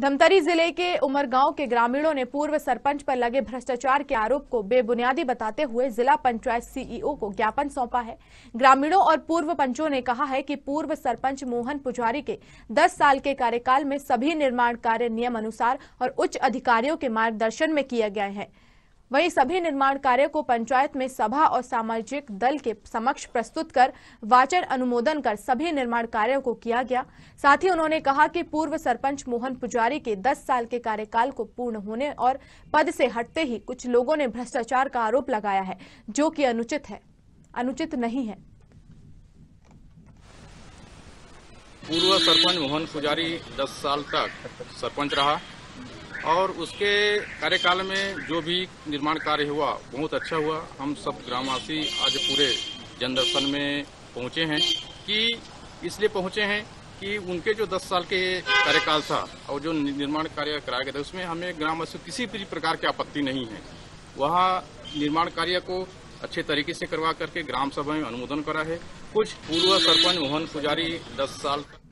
धमतरी जिले के उमर गांव के ग्रामीणों ने पूर्व सरपंच पर लगे भ्रष्टाचार के आरोप को बेबुनियादी बताते हुए जिला पंचायत सीईओ को ज्ञापन सौंपा है ग्रामीणों और पूर्व पंचों ने कहा है कि पूर्व सरपंच मोहन पुजारी के 10 साल के कार्यकाल में सभी निर्माण कार्य नियम अनुसार और उच्च अधिकारियों के मार्गदर्शन में किया गया है वहीं सभी निर्माण कार्य को पंचायत में सभा और सामाजिक दल के समक्ष प्रस्तुत कर वाचन अनुमोदन कर सभी निर्माण कार्यों को किया गया साथ ही उन्होंने कहा कि पूर्व सरपंच मोहन पुजारी के 10 साल के कार्यकाल को पूर्ण होने और पद से हटते ही कुछ लोगों ने भ्रष्टाचार का आरोप लगाया है जो कि अनुचित है अनुचित नहीं है पूर्व सरपंच मोहन पुजारी दस साल तक सरपंच रहा और उसके कार्यकाल में जो भी निर्माण कार्य हुआ बहुत अच्छा हुआ हम सब ग्रामवासी आज पूरे जनदर्शन में पहुंचे हैं कि इसलिए पहुंचे हैं कि उनके जो 10 साल के कार्यकाल था और जो निर्माण कार्य कराया गया था उसमें हमें ग्रामवासियों किसी भी प्रकार की आपत्ति नहीं है वहाँ निर्माण कार्य को अच्छे तरीके से करवा करके ग्राम सभा में अनुमोदन करा है कुछ पूर्व सरपंच मोहन पुजारी दस साल